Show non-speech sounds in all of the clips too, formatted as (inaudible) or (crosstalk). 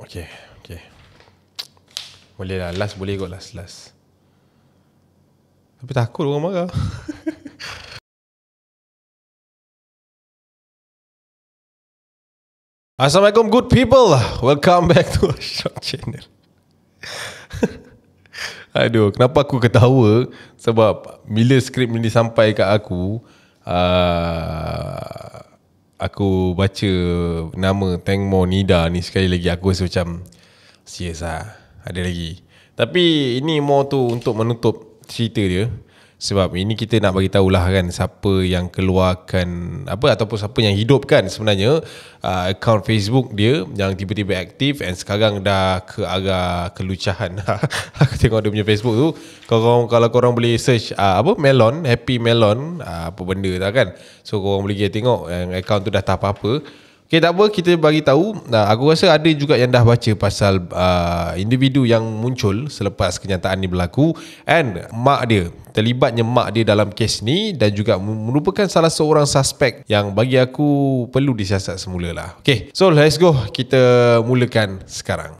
Okay, okay. Boleh lah, last boleh kot, last, last. Tapi takut orang marah. (laughs) Assalamualaikum good people. Welcome back to our shop channel. (laughs) Aduh, kenapa aku ketawa? Sebab bila skrip ni sampai kat aku, uh, aku baca nama Tengmo Nida ni sekali lagi aku rasa macam serius lah. Ada lagi. Tapi ini more tu untuk menutup cerita dia sebab ini kita nak bagi tahulah kan siapa yang keluarkan apa ataupun siapa yang hidupkan sebenarnya uh, account Facebook dia yang tiba-tiba aktif and sekarang dah ke arah kelucahan (laughs) aku tengok dia punya Facebook tu korang, kalau korang boleh search uh, apa melon happy melon uh, apa benda tak kan so korang boleh tengok yang account tu dah tak apa-apa Okay tak apa kita bagi tahu. Nah, aku rasa ada juga yang dah baca pasal uh, individu yang muncul selepas kenyataan ini berlaku and mak dia terlibatnya mak dia dalam kes ni dan juga merupakan salah seorang suspek yang bagi aku perlu disiasat semula lah. Okay, so let's go. Kita mulakan sekarang.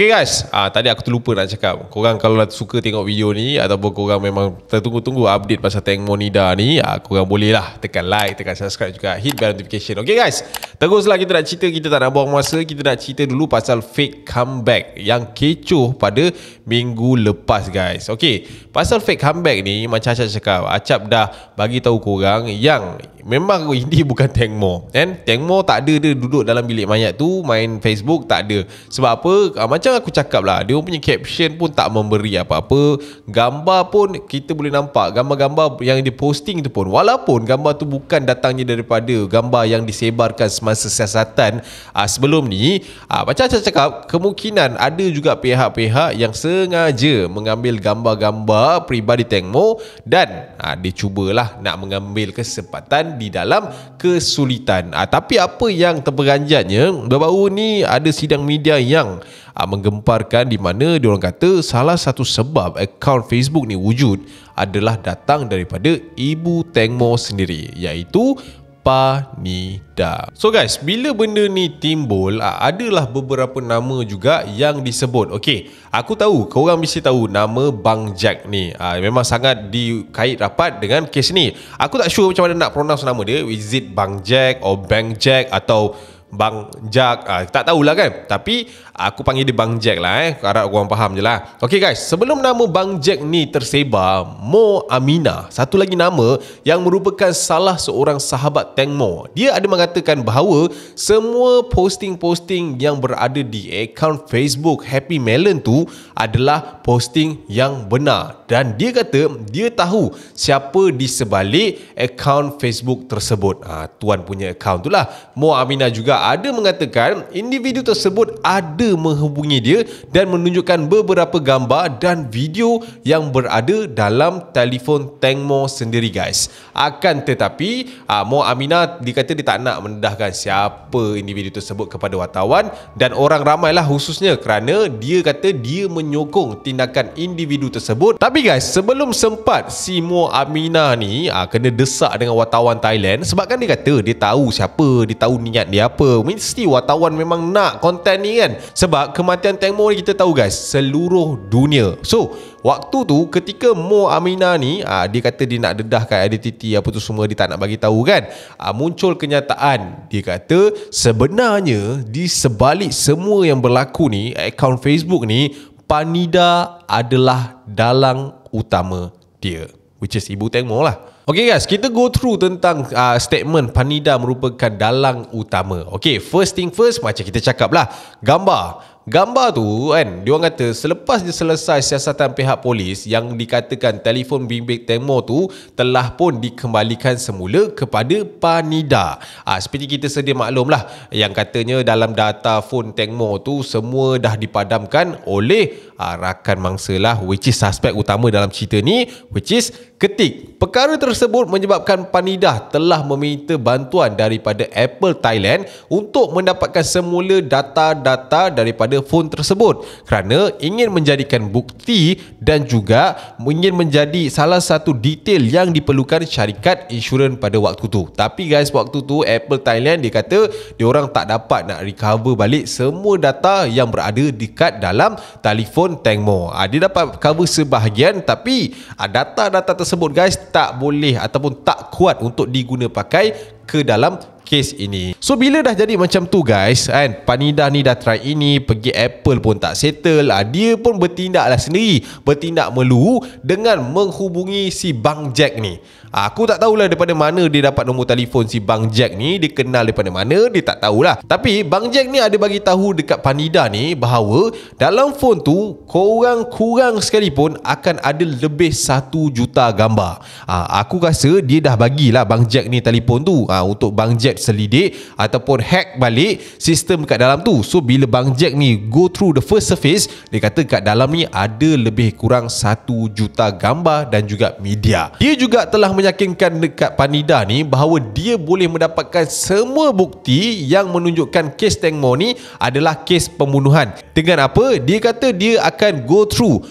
Okay guys, ah, tadi aku terlupa nak cakap Korang kalau suka tengok video ni Ataupun korang memang tertunggu-tunggu update pasal Tank Monida ni ah, Korang boleh lah tekan like, tekan subscribe juga Hit bell notification Okay guys, teruslah kita nak cerita Kita tak nak buang masa Kita nak cerita dulu pasal fake comeback Yang kecoh pada minggu lepas guys Okay, pasal fake comeback ni Macam Acap cakap Acap dah bagi tahu korang yang Memang ini (laughs) bukan Tang Mo kan? Tang Mo tak ada dia duduk dalam bilik mayat tu Main Facebook tak ada Sebab apa ha, Macam aku cakap lah Dia punya caption pun tak memberi apa-apa Gambar pun kita boleh nampak Gambar-gambar yang dia posting tu pun Walaupun gambar tu bukan datangnya daripada Gambar yang disebarkan semasa siasatan ah, Sebelum ni ha, Macam saya cakap Kemungkinan ada juga pihak-pihak Yang sengaja mengambil gambar-gambar Peribadi Tang Mo Dan ha, dia cubalah nak mengambil kesempatan di dalam kesulitan. Ha, tapi apa yang terperanjatnya, baru-baru ni ada sidang media yang ha, menggemparkan di mana diorang kata salah satu sebab akaun Facebook ni wujud adalah datang daripada ibu Tengmo sendiri iaitu panida. So guys, bila benda ni timbul, ah, adalah beberapa nama juga yang disebut. Okey, aku tahu kau korang mesti tahu nama Bang Jack ni. Ah, memang sangat dikait rapat dengan kes ni. Aku tak sure macam mana nak pronounce nama dia, is it Bang Jack or Bang Jack atau Bang Jack ah, Tak tahulah kan Tapi aku panggil dia Bang Jack lah eh Harap korang faham je lah Okay guys Sebelum nama Bang Jack ni tersebar Mo Amina Satu lagi nama Yang merupakan salah seorang sahabat Tang Mo Dia ada mengatakan bahawa Semua posting-posting yang berada di akaun Facebook Happy Melon tu Adalah posting yang benar dan dia kata dia tahu siapa di sebalik akaun Facebook tersebut. Ha, tuan punya akaun itulah. Mo Aminah juga ada mengatakan individu tersebut ada menghubungi dia dan menunjukkan beberapa gambar dan video yang berada dalam telefon Teng Mo sendiri guys. Akan tetapi ha, Mua Aminah dikata dia tak nak mendedahkan siapa individu tersebut kepada wartawan dan orang ramailah khususnya kerana dia kata dia menyokong tindakan individu tersebut. Tapi tapi guys, sebelum sempat si Mo Aminah ni ah, kena desak dengan wartawan Thailand sebab kan dia kata dia tahu siapa, dia tahu niat dia apa. Mesti wartawan memang nak konten ni kan? Sebab kematian Teng Mo ni kita tahu guys, seluruh dunia. So, waktu tu ketika Mo Aminah ni ah, dia kata dia nak dedahkan identiti apa tu semua dia tak nak bagi tahu kan? Ah, muncul kenyataan dia kata sebenarnya di sebalik semua yang berlaku ni, akaun Facebook ni Panida adalah dalang utama dia which is Ibu Tengmo lah Okay guys, kita go through tentang uh, statement Panida merupakan dalang utama. Okay, first thing first, macam kita cakap lah. Gambar. Gambar tu kan, dia orang kata selepas dia selesai siasatan pihak polis yang dikatakan telefon bimbit Temo tu telah pun dikembalikan semula kepada Panida. Ha, seperti kita sedia maklum lah yang katanya dalam data phone Temo tu semua dah dipadamkan oleh ha, rakan mangsa lah which is suspek utama dalam cerita ni which is ketik. Perkara tersebut menyebabkan Panida telah meminta bantuan daripada Apple Thailand untuk mendapatkan semula data-data daripada telefon tersebut kerana ingin menjadikan bukti dan juga ingin menjadi salah satu detail yang diperlukan syarikat insurans pada waktu tu tapi guys waktu tu Apple Thailand dia kata dia orang tak dapat nak recover balik semua data yang berada dekat dalam telefon Tangmo ha, ah, dia dapat cover sebahagian tapi ah, data-data tersebut guys tak boleh ataupun tak kuat untuk diguna pakai ke dalam case ini. So bila dah jadi macam tu guys, kan Panida ni dah try ini, pergi Apple pun tak settle, ah, dia pun bertindaklah sendiri, bertindak melu dengan menghubungi si Bang Jack ni. Ah, aku tak tahulah daripada mana dia dapat nombor telefon si Bang Jack ni, dia kenal daripada mana, dia tak tahulah. Tapi Bang Jack ni ada bagi tahu dekat Panida ni bahawa dalam fon tu kurang-kurang pun akan ada lebih 1 juta gambar. Ha, aku rasa dia dah bagilah Bang Jack ni telefon tu ha, untuk Bang Jack selidik ataupun hack balik sistem kat dalam tu. So bila Bang Jack ni go through the first surface, dia kata kat dalam ni ada lebih kurang 1 juta gambar dan juga media. Dia juga telah meyakinkan dekat Panida ni bahawa dia boleh mendapatkan semua bukti yang menunjukkan kes Teng Mo ni adalah kes pembunuhan. Dengan apa? Dia kata dia akan go through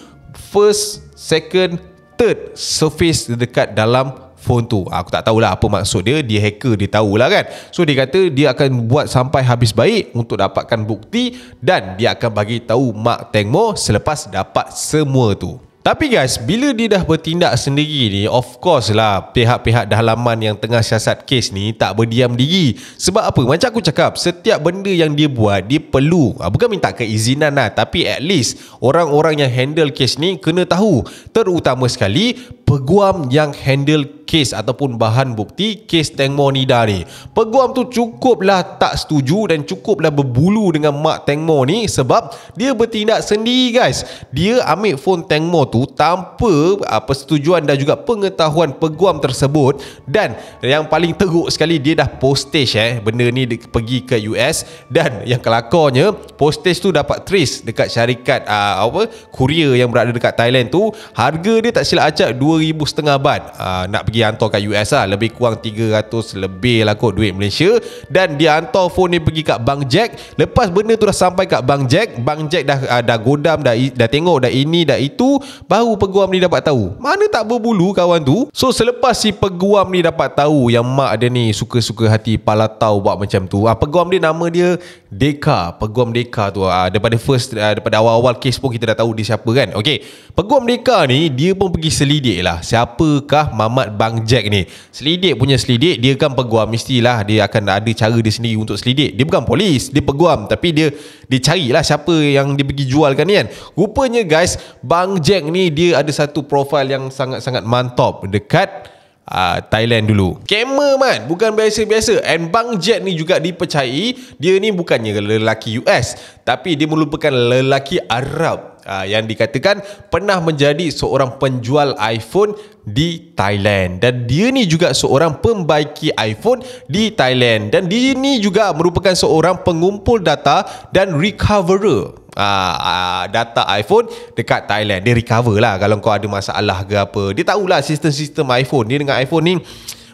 first, second, third surface dekat dalam phone tu. Ah, aku tak tahulah apa maksud dia. Dia hacker, dia tahulah kan. So dia kata dia akan buat sampai habis baik untuk dapatkan bukti dan dia akan bagi tahu Mak Teng Mo selepas dapat semua tu. Tapi guys, bila dia dah bertindak sendiri ni, of course lah pihak-pihak dalaman yang tengah siasat kes ni tak berdiam diri. Sebab apa? Macam aku cakap, setiap benda yang dia buat, dia perlu. Ah, bukan minta keizinan lah, tapi at least orang-orang yang handle kes ni kena tahu. Terutama sekali, peguam yang handle kes ataupun bahan bukti kes Tengmo Nida ni. Peguam tu cukuplah tak setuju dan cukuplah berbulu dengan mak Tengmo ni sebab dia bertindak sendiri guys. Dia ambil phone Tengmo tu tanpa uh, persetujuan dan juga pengetahuan peguam tersebut dan yang paling teruk sekali dia dah postage eh benda ni pergi ke US dan yang kelakarnya postage tu dapat trace dekat syarikat uh, apa kurier yang berada dekat Thailand tu harga dia tak silap acak 2 2,500 baht ha, Nak pergi hantar kat US lah Lebih kurang 300 lebih lah kot duit Malaysia Dan dia hantar phone ni pergi kat Bank Jack Lepas benda tu dah sampai kat Bank Jack Bank Jack dah uh, dah godam dah, dah tengok dah ini dah itu Baru peguam ni dapat tahu Mana tak berbulu kawan tu So selepas si peguam ni dapat tahu Yang mak dia ni suka-suka hati palatau buat macam tu ha, Peguam dia nama dia Deka Peguam Deka tu ha, Daripada first uh, Daripada awal-awal case pun kita dah tahu dia siapa kan Okay Peguam Deka ni Dia pun pergi selidik lah lah Siapakah Mamat Bang Jack ni Selidik punya selidik Dia kan peguam Mestilah dia akan ada cara dia sendiri untuk selidik Dia bukan polis Dia peguam Tapi dia Dia carilah siapa yang dia pergi jualkan ni kan Rupanya guys Bang Jack ni Dia ada satu profil yang sangat-sangat mantap Dekat Uh, Thailand dulu Kamer man Bukan biasa-biasa And Bang Jet ni juga dipercayai Dia ni bukannya lelaki US Tapi dia merupakan lelaki Arab uh, yang dikatakan pernah menjadi seorang penjual iPhone di Thailand dan dia ni juga seorang pembaiki iPhone di Thailand dan dia ni juga merupakan seorang pengumpul data dan recoverer ah, ah, data iPhone dekat Thailand dia recover lah kalau kau ada masalah ke apa dia tahulah sistem-sistem iPhone dia dengan iPhone ni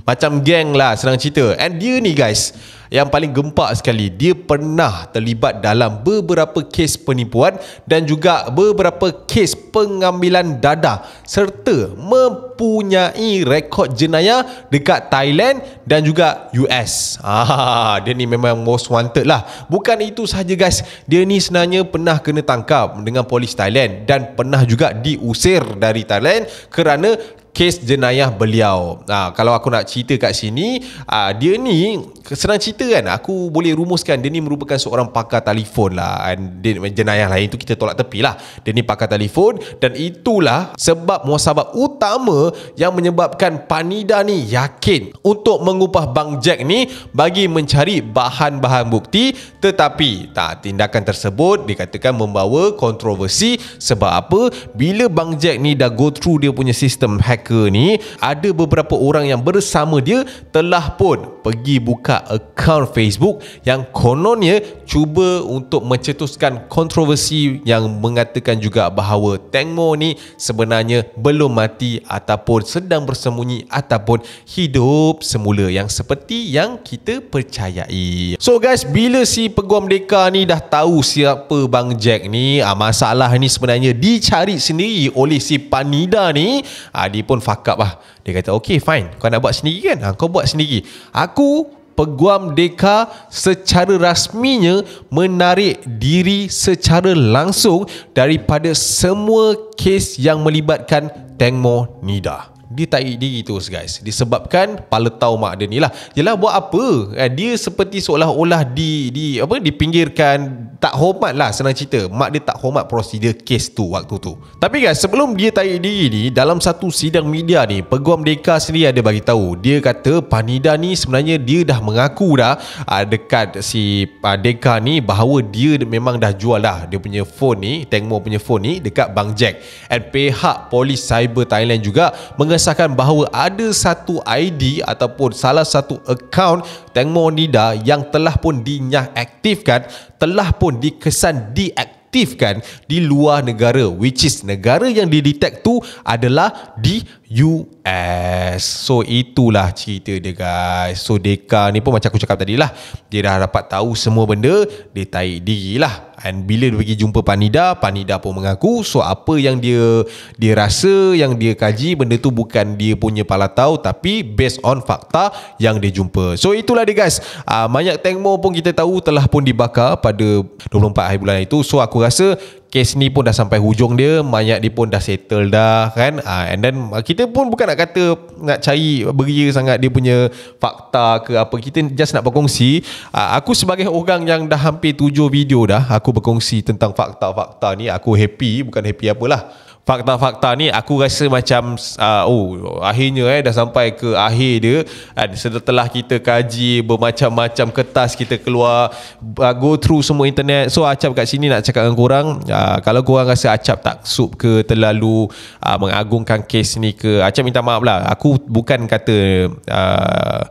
macam geng lah senang cerita And dia ni guys yang paling gempak sekali dia pernah terlibat dalam beberapa kes penipuan dan juga beberapa kes pengambilan dadah serta mempunyai rekod jenayah dekat Thailand dan juga US. Ah dia ni memang most wanted lah. Bukan itu sahaja guys, dia ni sebenarnya pernah kena tangkap dengan polis Thailand dan pernah juga diusir dari Thailand kerana kes jenayah beliau. Ha, kalau aku nak cerita kat sini, ha, dia ni senang cerita kan. Aku boleh rumuskan dia ni merupakan seorang pakar telefon lah. And jenayah lain itu kita tolak tepi lah. Dia ni pakar telefon dan itulah sebab muasabah utama yang menyebabkan Panida ni yakin untuk mengupah Bang Jack ni bagi mencari bahan-bahan bukti tetapi tak tindakan tersebut dikatakan membawa kontroversi sebab apa bila Bang Jack ni dah go through dia punya sistem hack hacker ni ada beberapa orang yang bersama dia telah pun pergi buka account Facebook yang kononnya cuba untuk mencetuskan kontroversi yang mengatakan juga bahawa Tang Mo ni sebenarnya belum mati ataupun sedang bersembunyi ataupun hidup semula yang seperti yang kita percayai. So guys, bila si Peguam Deka ni dah tahu siapa Bang Jack ni, ah, masalah ni sebenarnya dicari sendiri oleh si Panida ni. Ah, dia pun pun fuck up lah Dia kata okay fine Kau nak buat sendiri kan ha, Kau buat sendiri Aku Peguam Deka secara rasminya menarik diri secara langsung daripada semua kes yang melibatkan Tengmo Nida dia tak eat diri terus guys disebabkan pala tau mak dia ni lah ialah buat apa eh, dia seperti seolah-olah di di apa dipinggirkan tak hormat lah senang cerita mak dia tak hormat prosedur kes tu waktu tu tapi guys sebelum dia tak eat diri ni dalam satu sidang media ni peguam deka sendiri ada bagi tahu dia kata panida ni sebenarnya dia dah mengaku dah uh, dekat si uh, deka ni bahawa dia memang dah jual lah dia punya phone ni tengmo punya phone ni dekat bang jack and pihak polis cyber thailand juga meng- mengesahkan bahawa ada satu ID ataupun salah satu akaun Tengmo Onida yang telah pun dinyah aktifkan, telah pun dikesan diaktifkan di luar negara which is negara yang didetect tu adalah di US. So itulah cerita dia guys. So Deka ni pun macam aku cakap tadi lah. Dia dah dapat tahu semua benda, dia taik diri lah. And bila dia pergi jumpa Panida, Panida pun mengaku so apa yang dia dia rasa yang dia kaji benda tu bukan dia punya pala tahu, tapi based on fakta yang dia jumpa. So itulah dia guys. Uh, ah, banyak tank pun kita tahu telah pun dibakar pada 24 hari bulan itu. So aku rasa kes ni pun dah sampai hujung dia mayat dia pun dah settle dah kan uh, and then ah, kita pun bukan nak kata nak cari beria sangat dia punya fakta ke apa kita just nak berkongsi uh, aku sebagai orang yang dah hampir 7 video dah aku berkongsi tentang fakta-fakta ni aku happy bukan happy apalah fakta-fakta ni aku rasa macam uh, oh akhirnya eh dah sampai ke akhir dia kan setelah kita kaji bermacam-macam kertas kita keluar uh, go through semua internet so acap kat sini nak cakap dengan korang uh, kalau korang rasa acap tak sub ke terlalu uh, mengagungkan kes ni ke acap minta maaf lah aku bukan kata uh,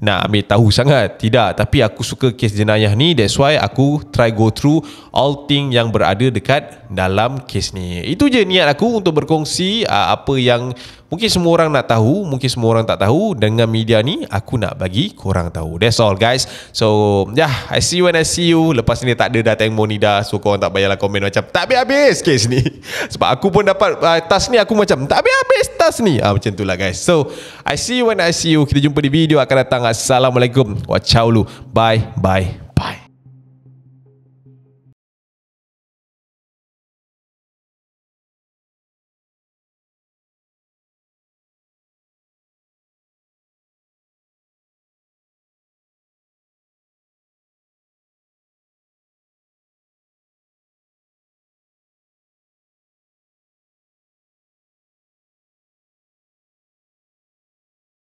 nak ambil tahu sangat tidak tapi aku suka kes jenayah ni that's why aku try go through all thing yang berada dekat dalam kes ni itu je niat aku untuk berkongsi uh, apa yang Mungkin semua orang nak tahu, mungkin semua orang tak tahu dengan media ni aku nak bagi korang tahu. That's all guys. So, yeah, I see you when I see you. Lepas ni tak ada datang tengok Monida, so korang tak payahlah komen macam tak habis habis case ni. (laughs) Sebab aku pun dapat uh, task ni aku macam tak habis habis task ni. Ah macam itulah guys. So, I see you when I see you. Kita jumpa di video akan datang. Assalamualaikum. Wa Bye bye.